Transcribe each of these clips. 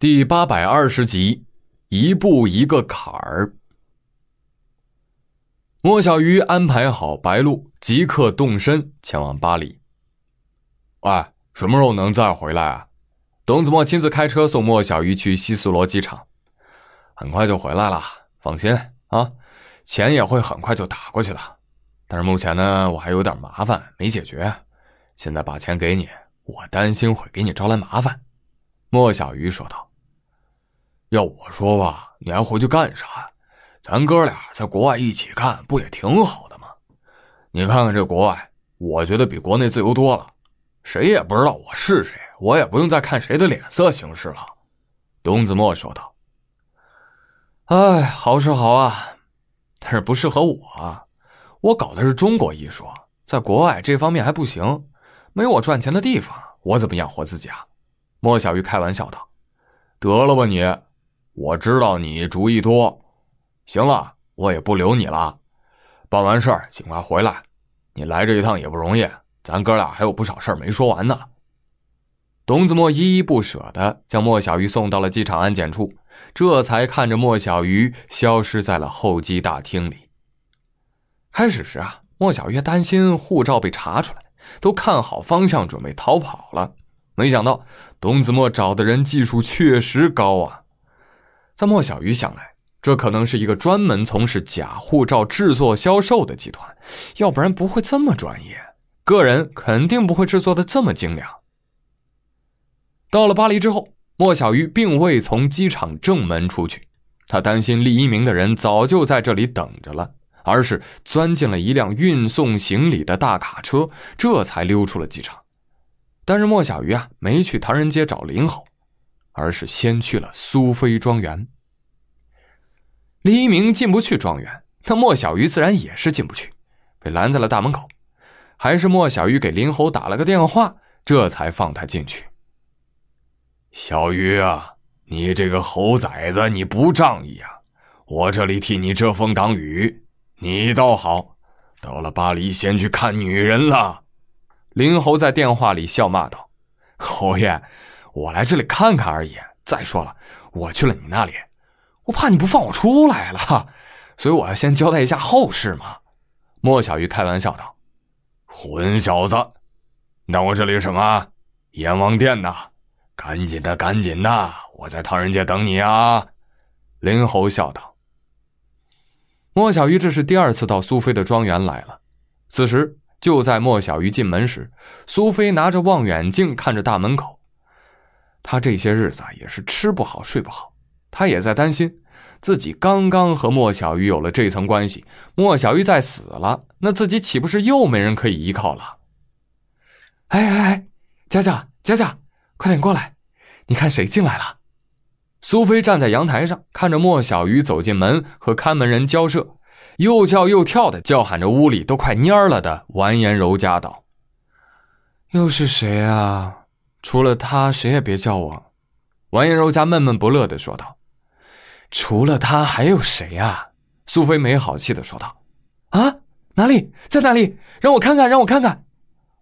第八百二十集，一步一个坎儿。莫小鱼安排好白露，即刻动身前往巴黎。哎，什么时候能再回来啊？董子墨亲自开车送莫小鱼去西斯罗机场，很快就回来了，放心啊，钱也会很快就打过去的。但是目前呢，我还有点麻烦没解决，现在把钱给你，我担心会给你招来麻烦。”莫小鱼说道。要我说吧，你还回去干啥？咱哥俩在国外一起干，不也挺好的吗？你看看这国外，我觉得比国内自由多了。谁也不知道我是谁，我也不用再看谁的脸色行事了。”东子墨说道。“哎，好是好啊，但是不适合我。我搞的是中国艺术，在国外这方面还不行，没我赚钱的地方，我怎么养活自己啊？”莫小鱼开玩笑道。“得了吧你。”我知道你主意多，行了，我也不留你了。办完事儿尽快回来，你来这一趟也不容易，咱哥俩还有不少事儿没说完呢。董子墨依依不舍的将莫小鱼送到了机场安检处，这才看着莫小鱼消失在了候机大厅里。开始时啊，莫小鱼担心护照被查出来，都看好方向准备逃跑了，没想到董子墨找的人技术确实高啊。在莫小鱼想来，这可能是一个专门从事假护照制作销售的集团，要不然不会这么专业，个人肯定不会制作的这么精良。到了巴黎之后，莫小鱼并未从机场正门出去，他担心李一鸣的人早就在这里等着了，而是钻进了一辆运送行李的大卡车，这才溜出了机场。但是莫小鱼啊，没去唐人街找林好。而是先去了苏菲庄园。黎明进不去庄园，那莫小鱼自然也是进不去，被拦在了大门口。还是莫小鱼给林侯打了个电话，这才放他进去。小鱼啊，你这个猴崽子，你不仗义啊！我这里替你遮风挡雨，你倒好，到了巴黎先去看女人了。林侯在电话里笑骂道：“侯爷。”我来这里看看而已。再说了，我去了你那里，我怕你不放我出来了，所以我要先交代一下后事嘛。莫小鱼开玩笑道：“混小子，那我这里什么？阎王殿呐！赶紧的，赶紧的，我在唐人街等你啊！”林猴笑道。莫小鱼这是第二次到苏菲的庄园来了。此时就在莫小鱼进门时，苏菲拿着望远镜看着大门口。他这些日子啊，也是吃不好睡不好，他也在担心，自己刚刚和莫小鱼有了这层关系，莫小鱼再死了，那自己岂不是又没人可以依靠了？哎哎哎，佳佳佳佳，快点过来，你看谁进来了？苏菲站在阳台上，看着莫小鱼走进门和看门人交涉，又叫又跳的叫喊着，屋里都快蔫了的完颜柔嘉道：“又是谁啊？”除了他，谁也别叫我。”王颜柔家闷闷不乐的说道，“除了他，还有谁啊？”苏菲没好气的说道，“啊，哪里，在哪里？让我看看，让我看看。”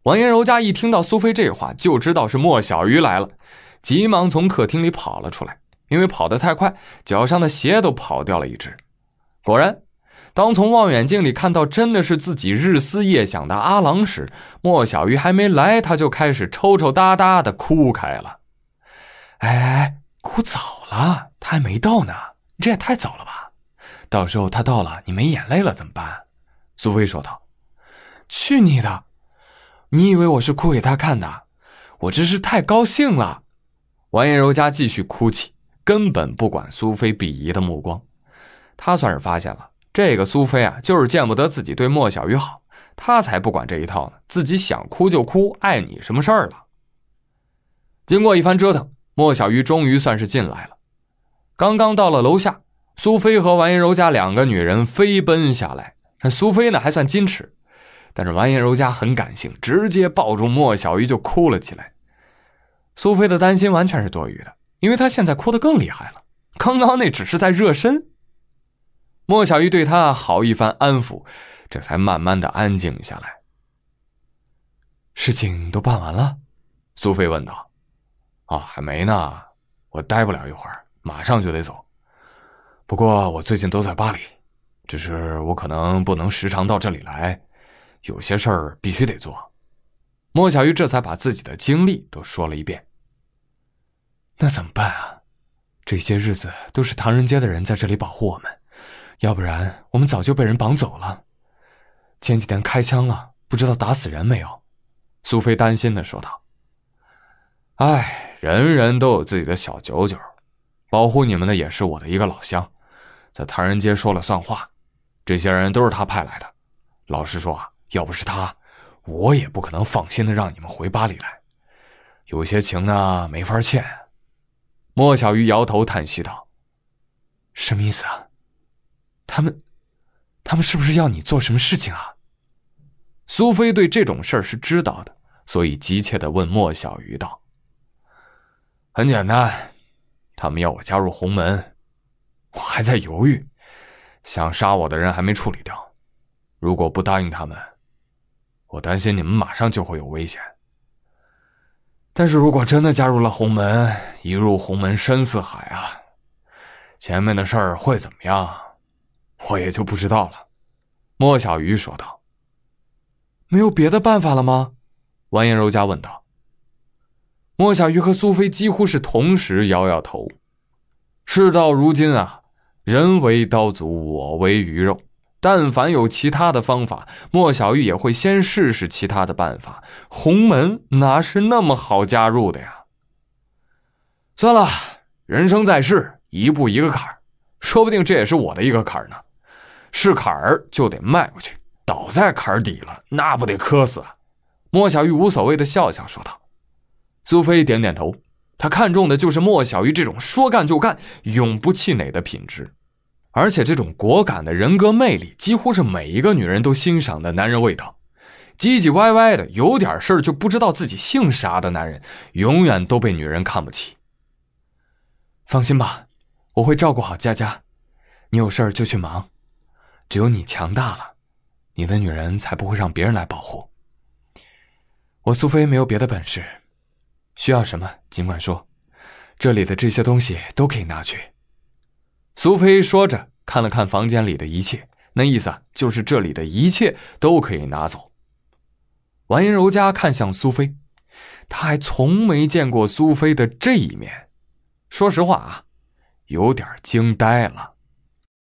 王颜柔家一听到苏菲这话，就知道是莫小鱼来了，急忙从客厅里跑了出来，因为跑得太快，脚上的鞋都跑掉了一只。果然。当从望远镜里看到真的是自己日思夜想的阿郎时，莫小鱼还没来，他就开始抽抽搭搭的哭开了。哎哎，哭早了，他还没到呢，这也太早了吧？到时候他到了，你没眼泪了怎么办？苏菲说道。去你的！你以为我是哭给他看的？我真是太高兴了。王艳柔佳继续哭泣，根本不管苏菲鄙夷的目光。她算是发现了。这个苏菲啊，就是见不得自己对莫小鱼好，她才不管这一套呢。自己想哭就哭，碍你什么事儿了？经过一番折腾，莫小鱼终于算是进来了。刚刚到了楼下，苏菲和完颜柔家两个女人飞奔下来。那苏菲呢，还算矜持，但是完颜柔家很感性，直接抱住莫小鱼就哭了起来。苏菲的担心完全是多余的，因为她现在哭得更厉害了。刚刚那只是在热身。莫小鱼对他好一番安抚，这才慢慢的安静下来。事情都办完了，苏菲问道：“啊，还没呢，我待不了一会儿，马上就得走。不过我最近都在巴黎，只是我可能不能时常到这里来，有些事儿必须得做。”莫小鱼这才把自己的经历都说了一遍。那怎么办啊？这些日子都是唐人街的人在这里保护我们。要不然我们早就被人绑走了。前几天开枪了，不知道打死人没有？苏菲担心的说道。唉，人人都有自己的小九九，保护你们的也是我的一个老乡，在唐人街说了算话。这些人都是他派来的。老实说啊，要不是他，我也不可能放心的让你们回巴黎来。有些情呢，没法欠。莫小鱼摇头叹息道：“什么意思啊？”他们，他们是不是要你做什么事情啊？苏菲对这种事儿是知道的，所以急切的问莫小鱼道：“很简单，他们要我加入洪门，我还在犹豫，想杀我的人还没处理掉。如果不答应他们，我担心你们马上就会有危险。但是如果真的加入了洪门，一入洪门深似海啊，前面的事儿会怎么样？”我也就不知道了，莫小鱼说道。“没有别的办法了吗？”完颜柔嘉问道。莫小鱼和苏菲几乎是同时摇摇头。事到如今啊，人为刀俎，我为鱼肉。但凡有其他的方法，莫小鱼也会先试试其他的办法。洪门哪是那么好加入的呀？算了，人生在世，一步一个坎儿，说不定这也是我的一个坎儿呢。是坎儿就得迈过去，倒在坎儿底了，那不得磕死啊！莫小玉无所谓的笑笑说道。苏菲点点头，她看中的就是莫小玉这种说干就干、永不气馁的品质，而且这种果敢的人格魅力，几乎是每一个女人都欣赏的男人味道。唧唧歪歪的，有点事儿就不知道自己姓啥的男人，永远都被女人看不起。放心吧，我会照顾好佳佳，你有事儿就去忙。只有你强大了，你的女人才不会让别人来保护。我苏菲没有别的本事，需要什么尽管说，这里的这些东西都可以拿去。苏菲说着，看了看房间里的一切，那意思就是这里的一切都可以拿走。完颜柔嘉看向苏菲，他还从没见过苏菲的这一面，说实话啊，有点惊呆了。